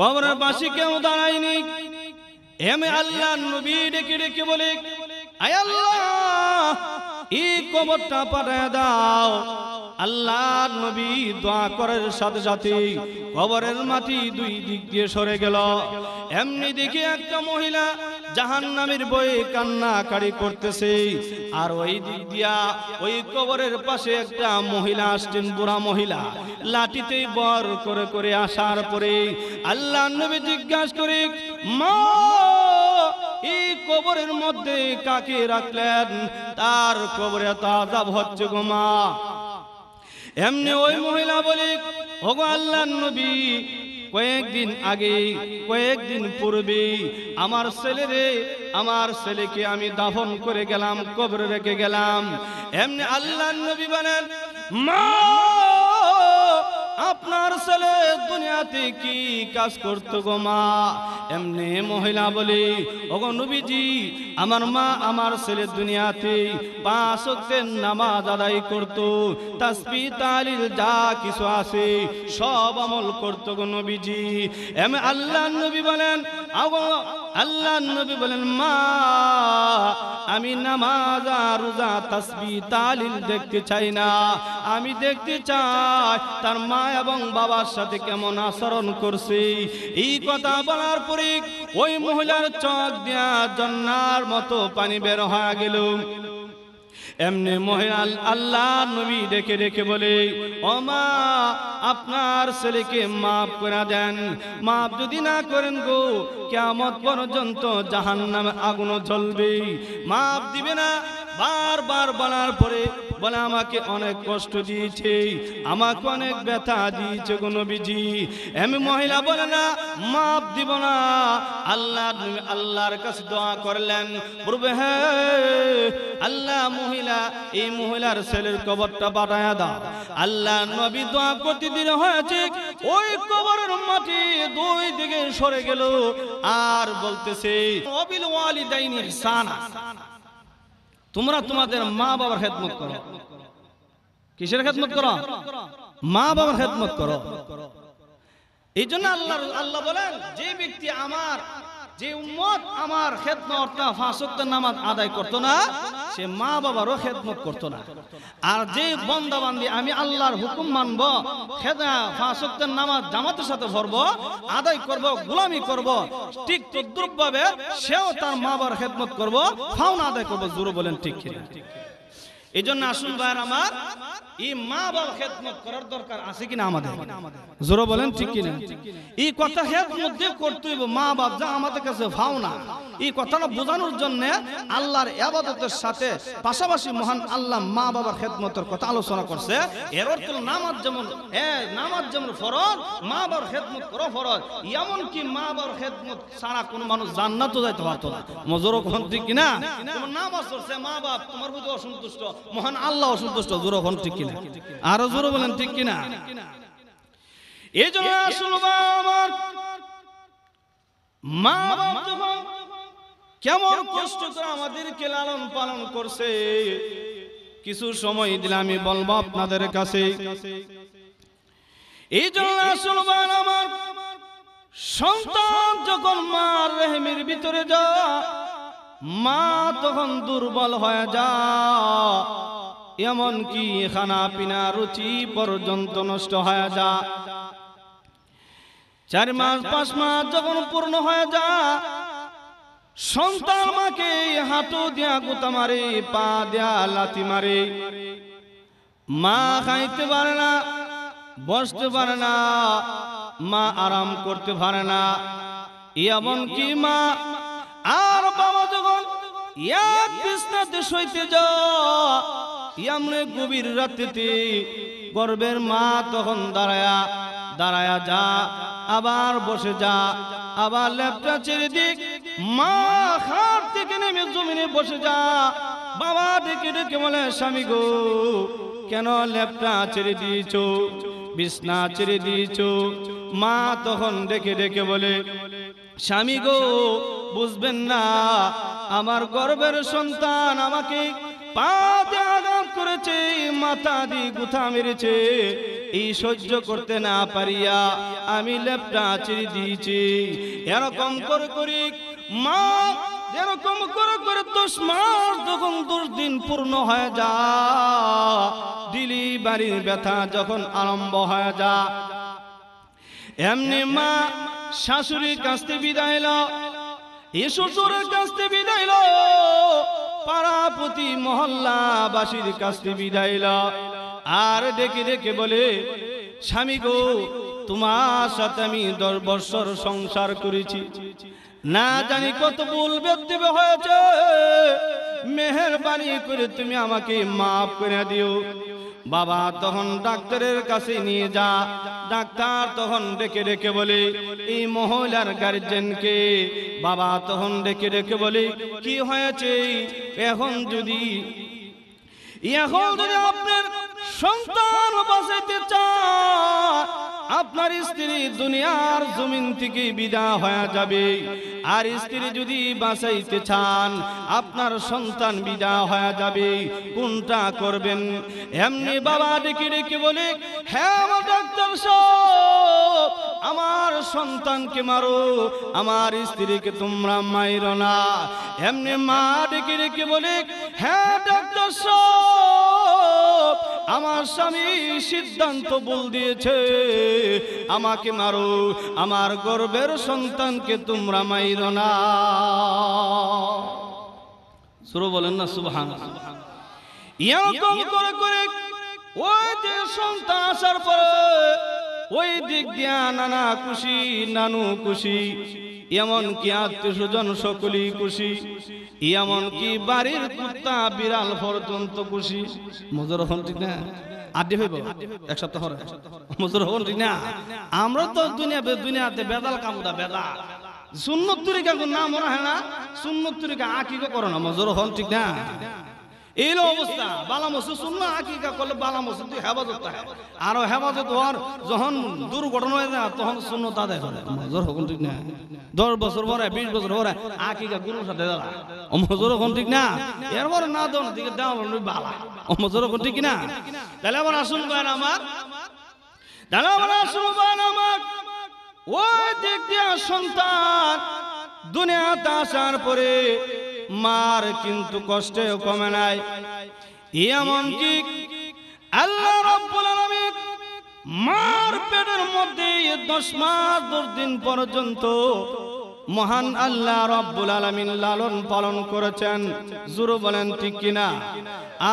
কবরের পাশে কেউ দাঁড়ায়নি এম আল্লাহ নবী ডেকে ডেকে বলে এই কবরটা পাঠায় দাও আল্লাহ নবী দোয়া করার সাথে সাথে কবরের মাটি দুই দিক দিয়ে সরে গেল এমনি দিকে একটা মহিলা জাহান নামের কান্না কান্নাকাড়ি করতেছে আর ওই দিক দিয়া ওই কবরের পাশে একটা মহিলা আসছেন বুড়া মহিলা লাঠিতে বর করে করে আসার পরে আল্লাহ নবী জিজ্ঞাসা করে মা এই কবরের মধ্যে কাকে রাখলেন তার কবরে তাজা হচ্ছে গো মা এমনি ওই মহিলা বলি ওগো আল্লাহ নবী কয়েকদিন আগে কয়েকদিন পূর্বে আমার ছেলে রে আমার ছেলেকে আমি দাফন করে গেলাম কবরে রেখে গেলাম এমনি আল্লাহ নবী বানান মা আপনার ছেলে দুনিয়াতে কি কাজ করতো গো মা এমনি মহিলা বলে ওগো নবীজি আমার মা আমার ছেলে দুনিয়াতে পাঁচ অক্টের নামাজ আদায় করতো তাসবি তালিল যা কিছু আছে সব আমল করতো গো নবীজি এম আল্লাহ নবী বলেন আগো আল্লাহ নবী বলেন মা আমি নামাজ আর রোজা তাসবি তালিল দেখতে চাই না আমি দেখতে চাই তার মা এবং বাবার সাথে কেমন আচরণ করছে এই কথা বলার পরে ওই মহিলার চোখ দেয়া জন্নার মতো পানি বের হয়ে গেল এমনি মহিয়াল আল্লাহ নবী ডেকে ডেকে বলে ও মা আপনার ছেলেকে মাফ করে দেন মাফ যদি না করেন গো কেমন পর্যন্ত জাহান নামে আগুন জ্বলবে মাফ দিবে না বারবার বলার পরে বলে আমাকে অনেক কষ্ট দিয়েছে আমাকে অনেক ব্যথা দিয়েছে কোনো বিজি আমি মহিলা বলে না মাপ দিব না আল্লাহ আল্লাহর কাছে দোয়া করলেন বলবে হ্যাঁ আল্লাহ মহিলা এই মহিলার ছেলের কবরটা পাঠায় দাও আল্লাহ নবী দোয়া প্রতিদিন হয়েছে হ্যাঁ, ওই কবরের মাটি দুই দিকে সরে গেল আর বলতেছে অবিল দেয়নি সানা তোমরা তোমাদের মা বাবার খেদমত করো কিসের খেদমত করো মা বাবার খেদমত করো এই জন্য আল্লাহ আল্লাহ বলেন যে ব্যক্তি আমার যে উম্মত আমার খেদমতটা ফাঁসক্ত নামাজ আদায় করতো না সে মা বাবারও খেদমত করতো না আর যে বন্দা বান্দি আমি আল্লাহর হুকুম মানবো খেদা নামাজ জামাতের সাথে ভরব আদায় করব গোলামি করব ঠিক তদ্রুপভাবে সেও তার মা বাবার খেদমত করবো ফাউন আদায় করব জোরে বলেন ঠিক এই জন্য আসুন ভাই আমার এই মা বাবা খেদমত করার দরকার আছে কিনা আমাদের জোরো বলেন ঠিক কিনা এই কথা খেদমত দিয়ে করতে হইব মা বাপ যা আমাদের কাছে ভাও না এই কথাটা বোঝানোর জন্য আল্লাহর ইবাদতের সাথে পাশাপাশি মহান আল্লাহ মা বাবার খেদমতের কথা আলোচনা করছে এর অর্থ নামাজ যেমন হ্যাঁ নামাজ যেমন ফরজ মা বাবার খেদমত করো ফরজ এমন কি মা বাবার খেদমত সারা কোন মানুষ জান্নাতও যাইতে পারতো না মজুর ঠিক কিনা তোমার নামাজ পড়ছে মা বাপ তোমার প্রতি অসন্তুষ্ট মহান আল্লাহ অসন্তুষ্ট জোর হন ঠিক কিনা আরো জোর বলেন ঠিক কিনা এই জন্য আমার মা কেমন কষ্ট করে আমাদেরকে লালন পালন করছে কিছু সময় দিলে আমি বলবো আপনাদের কাছে এই জন্য আমার সন্তান যখন মার রেহমির ভিতরে যা মা তখন দুর্বল হয়ে যা এমনকি খানা পিনা রুচি পর্যন্ত নষ্ট হয়ে যা চার মাস পাঁচ মাস যখন পূর্ণ হয়ে যা সন্তান মাকে হাঁটু দিয়া গুতা মারে পা দিয়া লাথি মারে মা খাইতে পারে না বসতে পারে না মা আরাম করতে পারে না এমনকি মা ইয়া যা গভীর রাত্রিতে গর্বের মা তখন দাঁড়ায়া দাঁড়ায়া যা আবার বসে যা আবার ল্যাপটা ছেড়ে দিক মা খার থেকে নেমে জমিনে বসে যা বাবা ডেকে ডেকে বলে স্বামী গো কেন ল্যাপটা ছেড়ে দিয়েছ বিছনা ছেড়ে দিয়েছ মা তখন ডেকে ডেকে বলে স্বামী গো বুঝবেন না আমার গর্বের সন্তান আমাকে পা আঘাত করেছে মাথা দিয়ে গুথা মেরেছে এই সহ্য করতে না পারিয়া আমি লেপটা আঁচড়ি দিয়েছি এরকম করে করি মা এরকম করে করে দোষ মাস যখন দশ দিন পূর্ণ হয়ে যা দিলি ব্যথা যখন আরম্ভ হয়ে যা এমনি মা শাশুড়ির কাছ থেকে বিদায় এ শ্বশুরের কাছ থেকে বিদায় পাড়াপতি মহল্লাবাসীর কাছ থেকে বিদায় আর ডেকে ডেকে বলে স্বামী গো তোমার সাথে আমি দশ বৎসর সংসার করেছি না জানি কত ভুল ব্যক্তিবে হয়েছে মেহরবানি করে তুমি আমাকে মাফ করে দিও বাবা তখন ডাক্তারের কাছে নিয়ে যা ডাক্তার তখন ডেকে ডেকে বলে এই মহিলার গার্জেনকে বাবা তখন ডেকে ডেকে বলে কি হয়েছে এখন যদি এখন যদি আপনার সন্তান বসাইতে চায় আপনার স্ত্রী দুনিয়ার জমিন থেকে বিদা হয়ে যাবে আর স্ত্রী যদি বাঁচাইতে চান আপনার সন্তান বিদা হয়ে যাবে কোনটা করবেন এমনি বাবা ডেকে ডেকে বলে হ্যাঁ ডাক্তার সব আমার সন্তানকে মারো আমার স্ত্রীকে তোমরা মাইর না এমনি মা ডেকে ডেকে বলে হ্যাঁ ডাক্তার সব আমার স্বামী সিদ্ধান্ত বল দিয়েছে আমাকে মারো আমার গর্বের সন্তানকে তোমরা মাইর না শুরু বলেন না সুবহান এরকম করে করে ওই যে সন্তান আসার পরে ওই দিক দিয়া নানা খুশি নানু খুশি এমন কি আত্মীয় স্বজন সকলেই খুশি এমন কি বাড়ির কুত্তা বিড়াল পর্যন্ত খুশি মজুর হন ঠিক না এক সপ্তাহ আমরা তো দুনিয়াতে দুনিয়াতে বেদাল না মজুর হন ঠিক না এই অবস্থা বালা মসজিদ আকিকা করলে বালা তুই হেফাজত থাকে আর হেফাজত হওয়ার যখন দুর্ঘটনা হয়ে যায় তখন শূন্য তাদের মজুর হকুন ঠিক না দশ বছর পরে বিশ বছর পরে আকিকা গুরুর সাথে দাঁড়া ও মজুর হকুন ঠিক না এরপর না দিকে দেওয়া বালা ও মজুর হকুন ঠিক না তাহলে আমার আসুন কেন আমার তাহলে আমার আসুন কেন আমার ওই দিক দিয়ে সন্তান দুনিয়াতে আসার পরে মার কিন্তু কষ্টেও কমে নাই এমন এমনকি আল্লাহ রব্বুল আলামিন মার পেটের মধ্যে দশ মাস দশ দিন পর্যন্ত মহান আল্লাহ রব্বুল আলমিন লালন পালন করেছেন জুরু বলেন ঠিক কিনা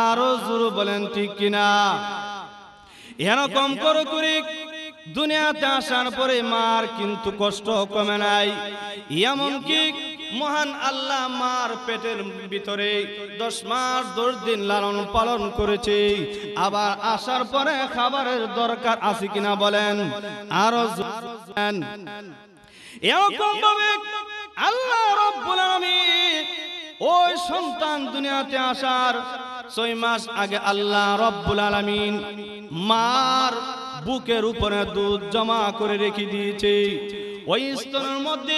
আরো জুরু বলেন ঠিক কিনা এরকম করে করি দুনিয়াতে আসার পরে মার কিন্তু কষ্ট কমে নাই এমন কি মহান আল্লাহ মার পেটের ভিতরে দশ মাস দশ দিন লালন পালন করেছে আবার আসার পরে খাবারের দরকার আছে কিনা বলেন আরো এরকম ভাবে আল্লাহ রব্বুল আলামিন ওই সন্তান দুনিয়াতে আসার ছয় মাস আগে আল্লাহ রব্বুল আলামিন মার বুকের উপরে দুধ জমা করে রেখে দিয়েছে ওই স্তরের মধ্যে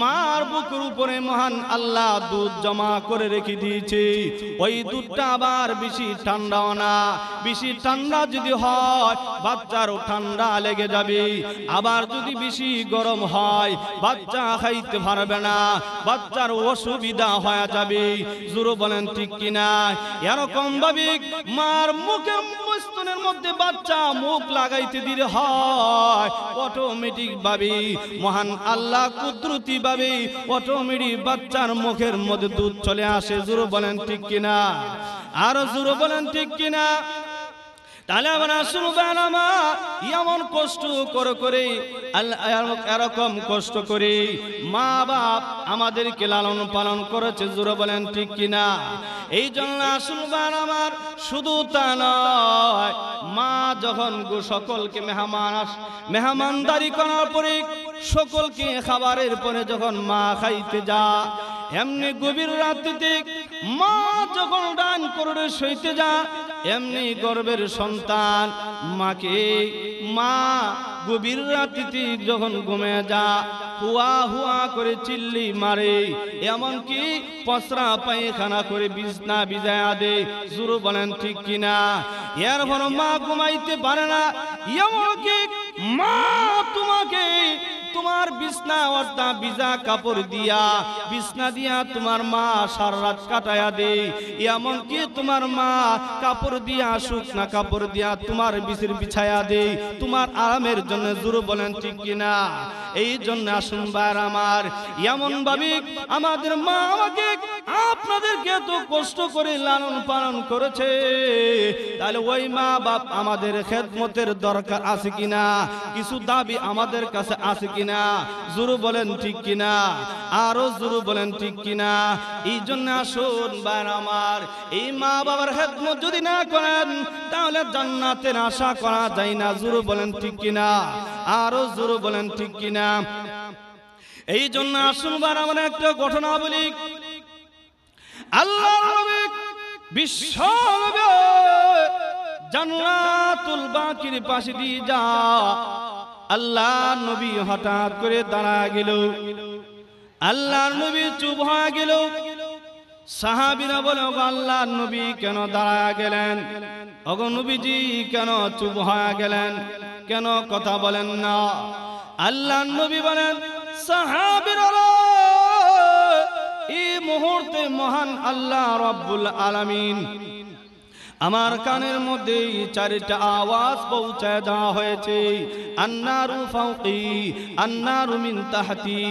মার বুকের উপরে মহান আল্লাহ দুধ জমা করে রেখে দিয়েছে ওই দুধটা আবার বেশি ঠান্ডাও না বেশি ঠান্ডা যদি হয় বাচ্চারও ঠান্ডা লেগে যাবে আবার যদি বেশি গরম হয় বাচ্চা খাইতে পারবে না বাচ্চার অসুবিধা হয়ে যাবে জুরু বলেন ঠিক কিনা এরকম ভাবে মার মুখে স্তনের মধ্যে বাচ্চা মুখ লাগাইতে দিলে হয় অটোমেটিক ভাবে মহান আল্লাহ কুদরতি ভাবে অটোমেটিক বাচ্চার মুখের মধ্যে দুধ চলে আসে জোর বলেন ঠিক কিনা আরো জোর বলেন ঠিক কিনা তাহলে আমার আসুন বেড়ামা এমন কষ্ট করে করে এরকম কষ্ট করে মা বাপ আমাদেরকে লালন পালন করেছে জোরে বলেন ঠিক কিনা এই জন্য আসুন আমার শুধু তা নয় মা যখন সকলকে মেহমান আস মেহমানদারি করার পরে সকলকে খাবারের পরে যখন মা খাইতে যা এমনি গভীর রাত্রিতে মা যখন ডান করে শুইতে যা এমনি গর্বের সন্তান মাকে মা গভীর রাত্রিতে যখন ঘুমে যা হুয়া হুয়া করে চিল্লি মারে এমনকি পসরা পায়খানা করে বিছনা বিজায়া দে জুরু বলেন ঠিক কিনা এরপর মা ঘুমাইতে পারে না এমনকি মা তোমাকে তোমার বিছনা অর্থা বিজা কাপড় দিয়া বিছনা দিয়া তোমার মা সারাত রাত কাটায়া দে কি তোমার মা কাপড় দিয়া শুকনা কাপড় দিয়া তোমার বিছির বিছায়া দে তোমার আরামের জন্য জোর বলেন ঠিক কিনা এই জন্য আসুন বার আমার এমন ভাবে আমাদের মা আমাকে আপনাদের আমাদেরকে তো কষ্ট করে লালন পালন করেছে তাহলে ওই মা বাপ আমাদের খেদমতের দরকার আছে কিনা কিছু দাবি আমাদের কাছে আছে কিনা জুরু বলেন ঠিক কিনা আরো জুরু বলেন ঠিক কিনা এই জন্য আসুন বার আমার এই মা বাবার খেদমত যদি না করেন তাহলে জান্নাতের আশা করা যায় না জুরু বলেন ঠিক কিনা আরো জুরু বলেন ঠিক কিনা এই জন্য আসুন বার আমরা একটা ঘটনা বলি আল্লাহ নবী বিশ্ব নবী জান্নাতুল বাকির পাশে হঠাৎ করে দাঁড়া গেল আল্লাহর নবী চুপ হয়ে গেল সাহাবিরা বলে ওগো আল্লাহর নবী কেন দাঁড়া গেলেন ওগো নবীজি কেন চুপ হয়ে গেলেন কেন কথা বলেন না আল্লাহর নবী বলেন সাহাবিরা মুহূর্তে মহান আল্লাহ রব্বুল আলমিন আমার কানের মধ্যে চারিটা আওয়াজ পৌঁছে দেওয়া হয়েছে আন্নারু ফাউকি আন্নারু মিন তাহাতি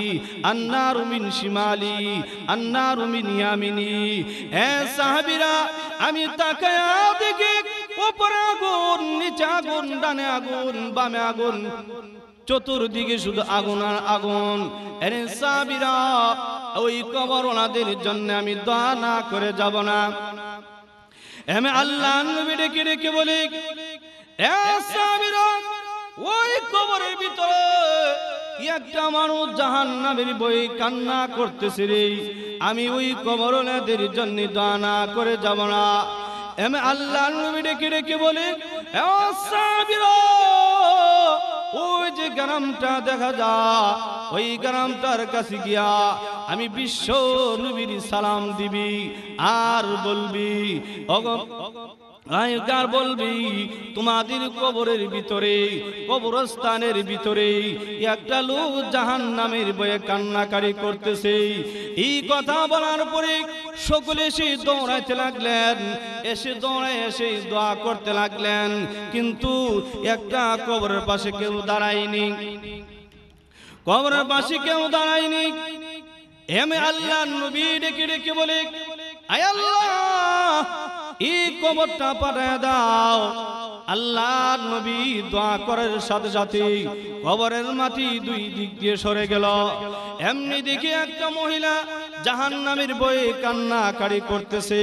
আন্নারু মিন শিমালি আন্নারু মিন ইয়ামিনি এ সাহাবীরা আমি তাকে দেখি উপরে আগুন নিচে আগুন ডানে আগুন বামে আগুন চতুর্দিকে শুধু আগুন আর আগুন এর সাবিরা ওই কবর ওনাদের জন্য আমি দোয়া না করে যাব না এমে আল্লাহ নবী ডেকে ডেকে বলি এ সাবিরা ওই কবরের ভিতরে একটা মানুষ জাহান্নামের বই কান্না করতেছে রে আমি ওই কবর ওনাদের জন্য দোয়া না করে যাব না এমে আল্লাহ নবী ডেকে ডেকে বলি এ সাবিরা ওই যে গ্রামটা দেখা যা ওই গ্রামটার কাছে গিয়া আমি বিশ্ব নবীর সালাম দিবি আর বলবি অগ গায়কার বলবি তোমাদের কবরের ভিতরে কবরস্থানের ভিতরে একটা লোক জাহান নামের বয়ে কান্নাকারি করতেছে এই কথা বলার পরে সকলে এসে দৌড়াইতে লাগলেন এসে দৌড়ায় এসে দোয়া করতে লাগলেন কিন্তু একটা কবরের পাশে কেউ দাঁড়ায়নি কবরের পাশে কেউ দাঁড়ায়নি এম আল্লাহ নবী ডেকে ডেকে বলে আয় আল্লাহ এই কবরটা পাঠায় দাও আল্লাহ নবী দোয়া করার সাথে সাথে কবরের মাটি দুই দিক দিয়ে সরে গেল এমনি দিকে একটা মহিলা জাহান নামের বয়ে কান্নাকারি করতেছে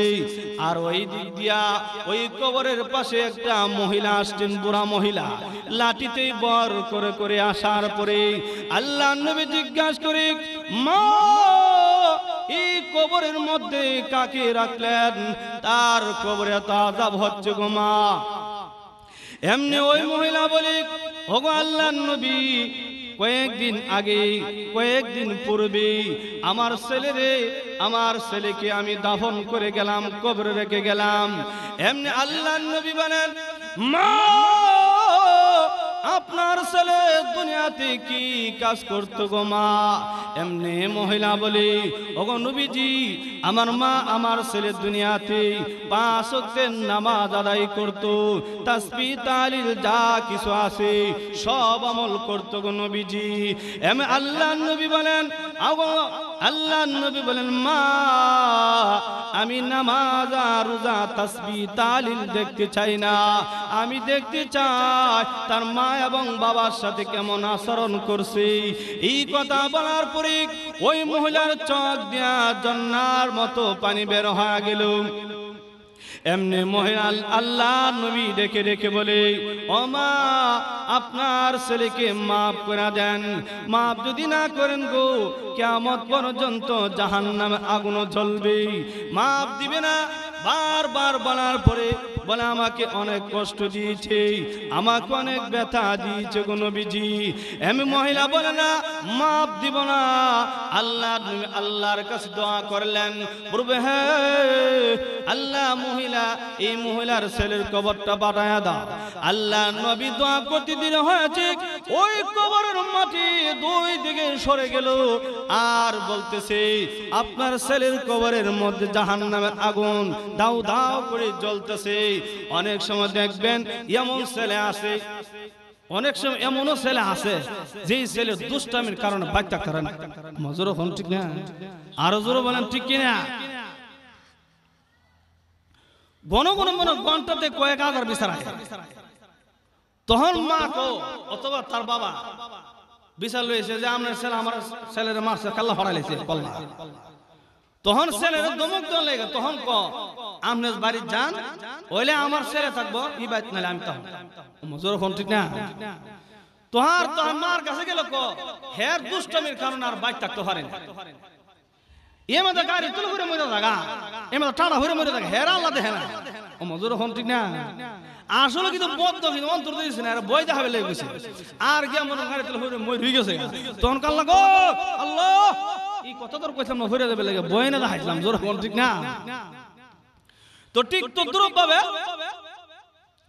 আর ওই দিক দিয়া ওই কবরের পাশে একটা মহিলা আসছেন বুড়া মহিলা লাঠিতে বর করে করে আসার পরে আল্লাহ নবী জিজ্ঞাসা করে মা এই কবরের মধ্যে কাকে রাখলেন তার কবরে তাজাব হচ্ছে গোমা এমনি ওই মহিলা বলে ভগবান আল্লাহ নবী কয়েকদিন আগে কয়েকদিন পূর্বে আমার ছেলেরে আমার ছেলেকে আমি দাফন করে গেলাম কবরে রেখে গেলাম এমনি আল্লাহ নবী বলেন মা আপনার ছেলে দুনিয়াতে কি কাজ করতো গো মা এমনি মহিলা বলি ওগো নবীজি আমার মা আমার ছেলে দুনিয়াতে পাঁচ অক্টের নামাজ আদায় করত তাসপি তালিল যা কিছু আছে সব আমল করতো গো নবীজি এম আল্লাহ নবী বলেন আগো আল্লাহ নবী বলেন মা আমি নামাজ আর রোজা তাসবি তালিল দেখতে চাই না আমি দেখতে চাই তার মা এবং বাবার সাথে কেমন আচরণ করছে এই কথা বলার পরে ওই মহিলার চোখ দেওয়া জন্নার মতো পানি বের হয়ে গেল এমনি মহিলাল আল্লাহ নবী ডেকে ডেকে বলে ও মা আপনার ছেলেকে মাফ করে দেন মাফ যদি না করেন গো কেমত পর্যন্ত জাহান নামে আগুন জ্বলবে মাফ দিবে না বার বার বলার পরে বলে আমাকে অনেক কষ্ট দিয়েছে আমাকে অনেক ব্যথা দিয়েছে গো নবীজি আমি মহিলা বলে না মাপ দিব না আল্লাহ আল্লাহর কাছে দোয়া করলেন বলবে হ্যাঁ আল্লাহ মহিলা এই মহিলার ছেলের কবরটা বাটায়া দাও আল্লাহ নবী দোয়া প্রতিদিন হয়েছে ওই কবরের মাটি দুই দিকে সরে গেল আর বলতেছে আপনার ছেলের কবরের মধ্যে জাহান নামের আগুন দাও দাও করে জ্বলতেছে অনেক সময় দেখবেন এমন ছেলে আছে অনেক সময় এমনও ছেলে আছে যে ছেলে দুষ্টামির কারণে বাচ্চা করে না মজুরও হন ঠিক না আরো জোরও বলেন ঠিক কিনা মনে কয়েক হাজার বিচারা তখন মা কো অথবা তার বাবা বিচার লইছে যে আমার ছেলে আমার ছেলের মারছে কাল্লা হরাইছে কল্লা তখন ছেলের দমক দল লেগে তখন ক আমনে বাড়ি যান ওইলে আমার ছেলে থাকবো ই বাইত নাহলে আমি তখন মজুর ফোন ঠিক না তোহার তো আমার কাছে গেল ক হের দুষ্টমির কারণে আর বাইক থাকতে পারে না এ মধ্যে গাড়ি তুলে ঘুরে মরে থাকা এ মধ্যে টানা ঘুরে মরে থাকা হেরা আল্লাহ দেখে না ও মজুর ঠিক না আসলে কিন্তু বদ্ধ কিন্তু অন্তর দিয়েছে না আর বই দেখাবে আর গিয়া মনে গাড়ি তুলে ঘুরে মরে গেছে তখন কাল্লা গো আল্লাহ কত তোর কইছিলাম নফরে যাবে লাগে বয়ে না হাসলাম জোর ঠিক না তো ঠিক তদ্রুপ ভাবে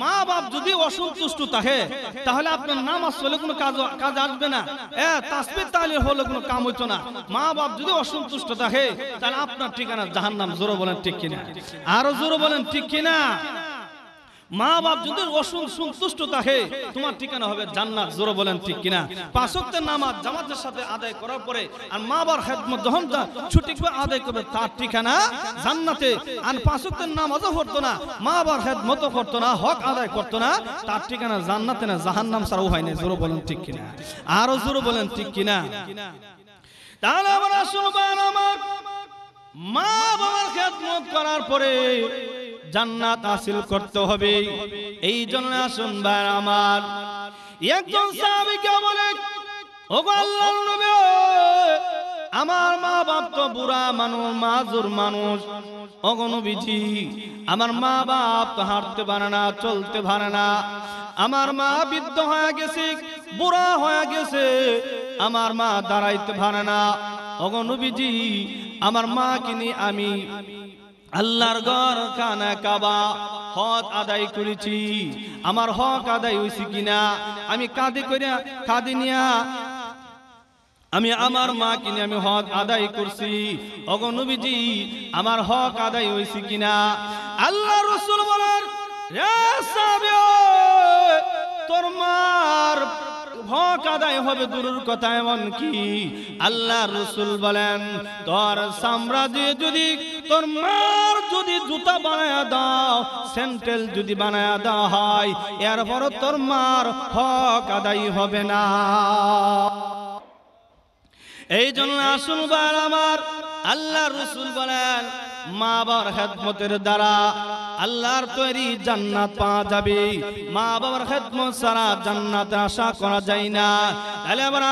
মা বাপ যদি অসন্তুষ্ট থাকে তাহলে আপনার নাম আসলে কোনো কাজ কাজ আসবে না এ তাসবির তাহলে হলো কোনো কাম হইতো না মা বাপ যদি অসন্তুষ্ট থাকে তাহলে আপনার ঠিকানা জাহান্নাম জোরে বলেন ঠিক কিনা আরো জোরে বলেন ঠিক কিনা মা বাপ যদি অসুন সন্তুষ্ট থাকে তোমার ঠিকানা হবে জান্নাত জোর বলেন ঠিক কিনা পাঁচ ওয়াক্তের নামাজ জামাতের সাথে আদায় করার পরে আর মা বাবার হেদমত যখন ছুটি আদায় করবে তার ঠিকানা জান্নাতে আর পাঁচ নাম নামাজও করতো না মা বাবার খেদমত করতো না হক আদায় করতো না তার ঠিকানা জান্নাতে না জাহান্নাম নাম উহাই হয়নি জোর বলেন ঠিক কিনা আরো জোর বলেন ঠিক কিনা তাহলে আমার আসল আমার মা বাবার খেদমত করার পরে জান্নাত হাসিল করতে হবে এই জন্য আসুন ভাই আমার একজন সাহাবীকে বলে ওগো আল্লাহর নবী আমার মা বাপ তো বুড়া মানুষ মাজুর মানুষ অগণবিধি আমার মা বাপ তো হাঁটতে পারে না চলতে পারে না আমার মা বৃদ্ধ হয়ে গেছে বুড়া হয়ে গেছে আমার মা দাঁড়াইতে পারে না অগণবিধি আমার মা কিনি আমি আল্লাহর ঘর কানা কাবা হক আদায় করেছি আমার হক আদায় হয়েছে কিনা আমি কাঁদে করে কাঁদে নিয়া আমি আমার মা কিনে আমি হক আদায় করছি অগনবীজি আমার হক আদায় হয়েছে কিনা আল্লাহ রসুল বলেন তোর মার হক আদায় হবে দূরের কথা এমন কি আল্লাহ রসুল বলেন তোর সাম্রাজ্যে যদি তোর মার যদি জুতা বানায় দাও স্যান্ডেল যদি বানায় দেওয়া হয় এরপর তোর মার হক আদায় হবে না এই জন্য আসুন বার আমার আল্লাহ রসুল বলেন মা বাবার খেদমতের দ্বারা আল্লাহর তৈরি পাওয়া যাবে মা বাবার ছাড়া জান্নাতে আশা যায় না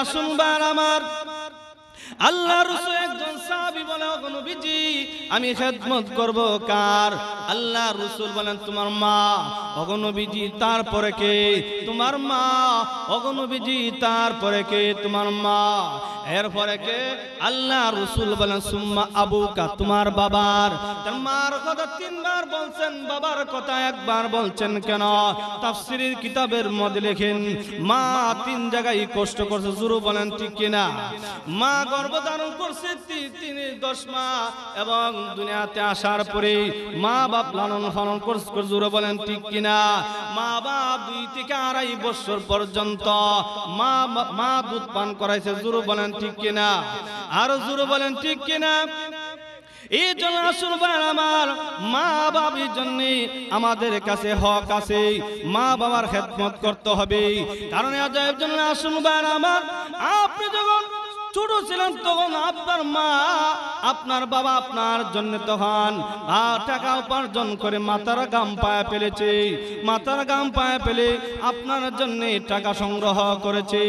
আসুন আমার আল্লাহ রসুল একজন সাহাবি বলে নবীজি আমি খেদমত করব কার আল্লাহ রসুল বলেন তোমার মা অগনবীজি তারপরে কে তোমার মা অগনবীজি তারপরে কে তোমার মা এরপরে কে আল্লাহ রসুল বলেন সুম্মা কা তোমার বাবার তোমার কথা তিনবার বলছেন বাবার কথা একবার বলছেন কেন তাফসিরির কিতাবের মধ্যে লেখেন মা তিন জায়গায় কষ্ট করছে জুরু বলেন ঠিক কিনা মা গর্ভধারণ করছে তিনি দশ মা এবং দুনিয়াতে আসার পরে মা বাপ লালন পালন জোরে বলেন ঠিক কিনা মা বাপ দুই থেকে আড়াই বছর পর্যন্ত মা মা দুধ পান করাইছে জোরে বলেন ঠিক কিনা আর জোরে বলেন ঠিক কিনা এই জন্য আসল আমার মা বাবার জন্য আমাদের কাছে হক আছে মা বাবার খেদমত করতে হবে কারণ আজ একজন আসল আমার আপনি যখন ছোট ছিলেন তখন আপনার মা আপনার বাবা আপনার জন্য তখন টাকা উপার্জন করে মাতার গাম পায়ে ফেলেছে মাতার গাম পায়ে ফেলে আপনার জন্য টাকা সংগ্রহ করেছে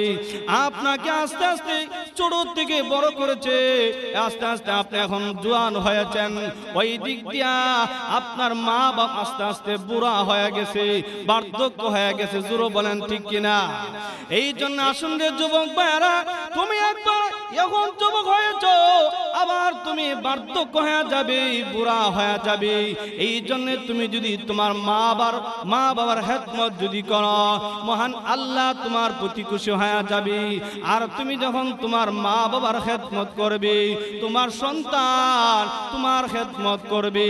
আপনাকে আস্তে আস্তে ছোট থেকে বড় করেছে আস্তে আস্তে আপনি এখন জোয়ান হয়েছেন ওই দিক দিয়া আপনার মা বাপ আস্তে আস্তে বুড়া হয়ে গেছে বার্ধক্য হয়ে গেছে জুরো বলেন ঠিক কিনা এই জন্য আসন্দের যুবক ভাইয়ারা তুমি একবার এখন যুবক হয়েছ আবার তুমি বার্ধক্য হয়ে যাবে বুড়া হয়ে যাবে এই জন্য তুমি যদি তোমার মা বাবার মা বাবার হেতমত যদি কর মহান আল্লাহ তোমার প্রতি খুশি হয়ে যাবে আর তুমি যখন তোমার মা বাবার হেতমত করবে তোমার সন্তান তোমার হেতমত করবে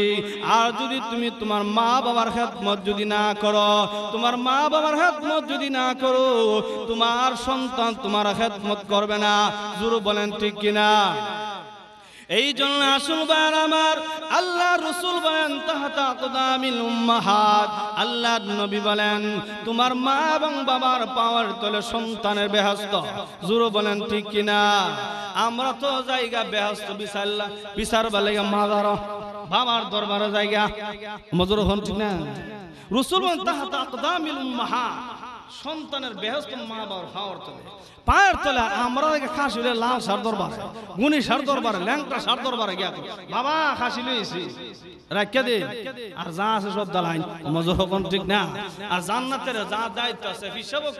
আর যদি তুমি তোমার মা বাবার হেতমত যদি না করো তোমার মা বাবার হেতমত যদি না করো তোমার সন্তান তোমার হেতমত করবে না জোর গুরু বলেন ঠিক কিনা এই জন্য আসুন বার আমার আল্লাহ রসুল বলেন আল্লাহ নবী বলেন তোমার মা এবং বাবার পাওয়ার তলে সন্তানের বেহস্ত জুরো বলেন ঠিক কিনা আমরা তো জায়গা বেহস্ত বিচারলা বিচার বলে মা মাদার বাবার দরবার জায়গা মজুর হন ঠিক না রসুল বলেন তাহাতা কদামিল মহা সন্তানের বেহস্ত মা বাবার হাওয়ার তলে পায়ের তলে আমরা খাসি হইলে লাল সার দরবারে গুনি সার দরবারে ল্যাংটা সার দরবারে গিয়া বাবা খাসি লইছি রাখিয়া দে আর যা আছে সব দালাইন মজুর হকন ঠিক না আর জান্নাতের যা দায়িত্ব আছে হিসাবক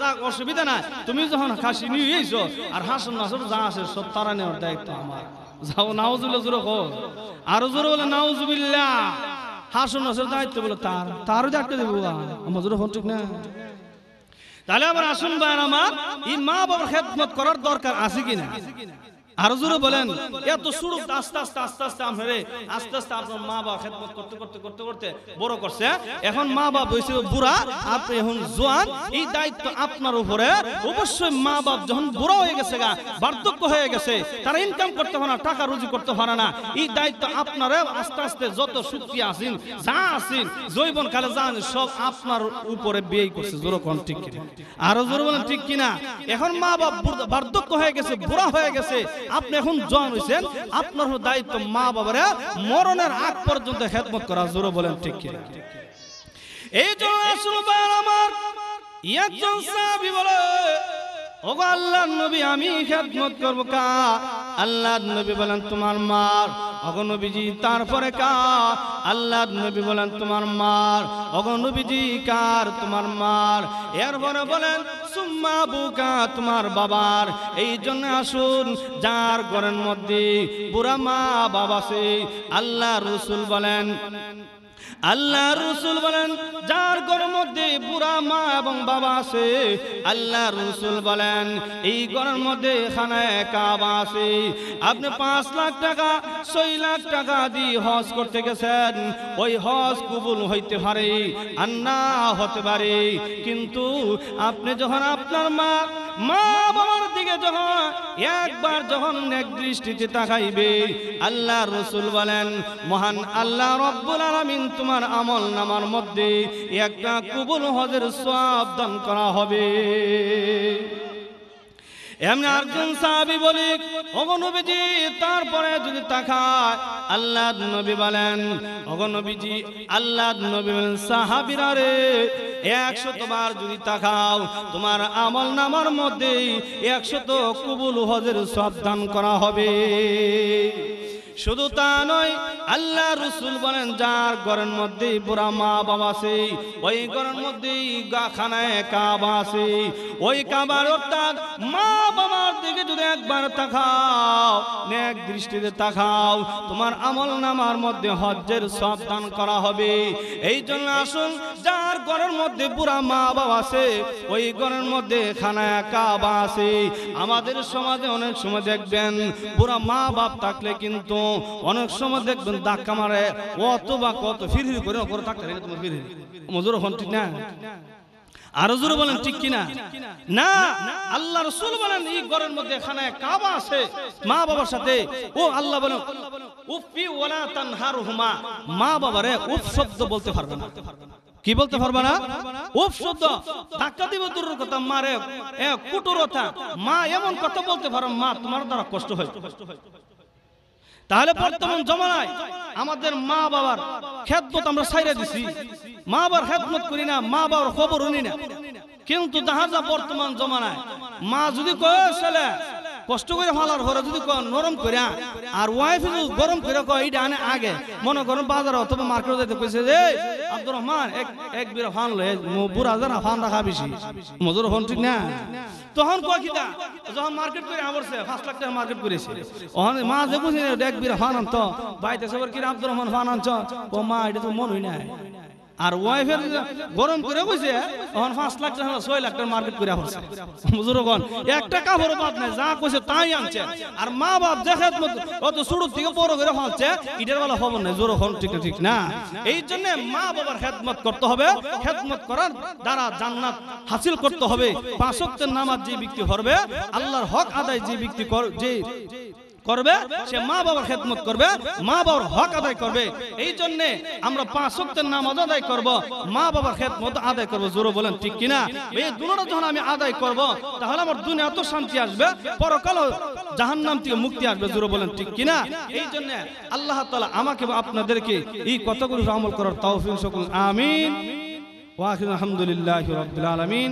যা অসুবিধা নাই তুমি যখন খাসি নিয়েছো আর হাসন নাসর যা আছে সব তারা নেওয়ার দায়িত্ব আমার যাও নাও জুলে জোরে হোক আরো বলে নাও জুবিল্লা হাসন নসর দায়িত্ব বলো তার তারও দায়িত্ব দেবো মজুর হন ঠিক না তাহলে আমার আসুন ভাই আমার এই মা বাবার খেদমত করার দরকার আছে কিনা আরো বলেন এত শুরু আস্তে আস্তে আস্তে আস্তে আপনারে আস্তে আস্তে আপনার মা বাবা খেদমত করতে করতে করতে করতে বড় করছে হ্যাঁ? এখন মা বাবা হয়েছে বুড়া আপনি এখন জোয়ান এই দায়িত্ব আপনার উপরে অবশ্যই মা বাপ যখন বুড়া হয়ে গেছে গা বার্ধক্য হয়ে গেছে তারা ইনকাম করতে পারে না টাকা রুজি করতে পারে না এই দায়িত্ব আপনারে আস্তে আস্তে যত শক্তি আসেন যা আসেন জৈবন কালে যান সব আপনার উপরে বিয়ে করছে জোর কোন ঠিক কিনা আরো জোর বলেন ঠিক কিনা এখন মা বাপ বার্ধক্য হয়ে গেছে বুড়া হয়ে গেছে আপনি এখন জয়ন হয়েছেন আপনার দায়িত্ব মা বাবারা মরণের আগ পর্যন্ত হেদমত করা জোরে বলেন ঠিক এই জন্য আমার একজন সাহাবি বলে ওগো আল্লাহ নবী আমি খেদমত করব কা আল্লাহ নবী বলেন তোমার মার ওগো নবীজি তারপরে কা আল্লাহ নবী বলেন তোমার মার ওগো নবীজি কার তোমার মার এরপরে বলেন সুম্মা বুকা তোমার বাবার এই জন্য আসুন যার ঘরের মধ্যে বুড়া মা বাবা সে আল্লাহ রসুল বলেন আল্লাহ রসুল বলেন যার ঘরের মধ্যে বুড়া মা এবং বাবা আছে আল্লাহ রসুল বলেন এই ঘরের মধ্যে খানায় কাবা আছে আপনি পাঁচ লাখ টাকা ছয় লাখ টাকা দিয়ে হজ করতে গেছেন ওই হজ কবুল হইতে পারে আর না হতে পারে কিন্তু আপনি যখন আপনার মা মা বাবার দিকে যখন একবার যখন এক দৃষ্টিতে তাকাইবে আল্লাহ রসুল বলেন মহান আল্লাহ রব্বুল আলমিন তোমার আমল নামার মধ্যে একটা কুবুল হজের সব দান করা হবে এমনি আরেকজন সাহাবি বলি অগনবীজি তারপরে যদি তাকায় আল্লাহ নবী বলেন অগনবীজি আল্লাহ নবী বলেন সাহাবিরা রে একশো তোমার যদি তাকাও তোমার আমল নামার একশো তো কুবুল হজের সাবধান করা হবে শুধু তা নয় আল্লাহ রসুল বলেন যার ঘরের মধ্যে বুড়া মা বাবা আছে ওই ঘরের মধ্যে গাখানায় কাবা আছে ওই কাবার অর্থাৎ মা বাবার দিকে যদি একবার তাকাও এক দৃষ্টিতে তাকাও তোমার আমল নামার মধ্যে হজ্জের সব করা হবে এই জন্য আসুন যার ঘরের মধ্যে বুড়া মা বাবা আছে ওই ঘরের মধ্যে খানায় কাবা আছে আমাদের সমাজে অনেক সময় দেখবেন বুড়া মা বাপ থাকলে কিন্তু অনেক সময় দেখবেন ধাক্কা মারে অত বা কত ফিরহির করে করে থাকতে তোমার ফিরহির মজুর হন ঠিক না আরো জোরে বলেন ঠিক কিনা না আল্লাহ রসুল বলেন এই ঘরের মধ্যে এখানে কাবা আছে মা বাবার সাথে ও আল্লাহ বলেন উফি ওলা তানহার হুমা মা বাবারে উফ শব্দ বলতে পারবে না কি বলতে পারবে না উফ শব্দ ধাক্কা দিব দূরের কথা মারে এ কুটুরতা মা এমন কথা বলতে পারো মা তোমার দ্বারা কষ্ট হয় তাহলে বর্তমান জমানায় আমাদের মা বাবার খেদমত আমরা সাইরে দিছি মা বাবার খেদমত করি না মা বাবার খবর উনি না কিন্তু তাহাজা বর্তমান জমানায় মা যদি কয় ছেলে কষ্ট করে ফালার পরে যদি নরম করিয়া আর ওয়াইফ গরম করে কয় এটা আনে আগে মনে করেন বাজার অথবা মার্কেট যেতে কইছে যে আব্দুর রহমান এক এক বিরা ফান লয়ে বুড়া জানা ফান রাখা বেশি মজুর ফোন ঠিক না তখন কয় কিতা যখন মার্কেট করে আমরছে পাঁচ লাখ টাকা মার্কেট করেছে ওখানে মা যে বুঝি এক বিরা ফান আনতো বাইতে সবার কিনা আব্দুর রহমান ফান আনছ ও মা এটা তো মন হই না আর ওয়াইফের গরম করে কইছে এখন পাঁচ লাখ টাকা ছয় লাখ টাকা মার্কেট করে হচ্ছে বুঝুরগণ একটা কাপড় বাদ নাই যা কইছে তাই আনছে আর মা বাপ দেখে অত শুরু থেকে বড় করে হচ্ছে ইটার বেলা খবর না জোর হন ঠিক ঠিক না এই জন্য মা বাবার খেদমত করতে হবে খেদমত করার দ্বারা জান্নাত হাসিল করতে হবে পাঁচকের নামাজ যে ব্যক্তি করবে আল্লাহর হক আদায় যে ব্যক্তি যে করবে সে মা বাবার খেদমত করবে মা বাবার হক আদায় করবে এই জন্যে আমরা পাঁচ অক্টের নামাজ আদায় করব মা বাবার খেদমত আদায় করব জোরো বলেন ঠিক কিনা এই দুটোটা যখন আমি আদায় করব তাহলে আমার দুনিয়া তো শান্তি আসবে পরকাল জাহান্নাম থেকে মুক্তি আসবে জোরো বলেন ঠিক কিনা এই জন্য আল্লাহ তালা আমাকে আপনাদেরকে এই কতগুলো আমল করার তাও সকল আমিন আলহামদুলিল্লাহ আখির আলামিন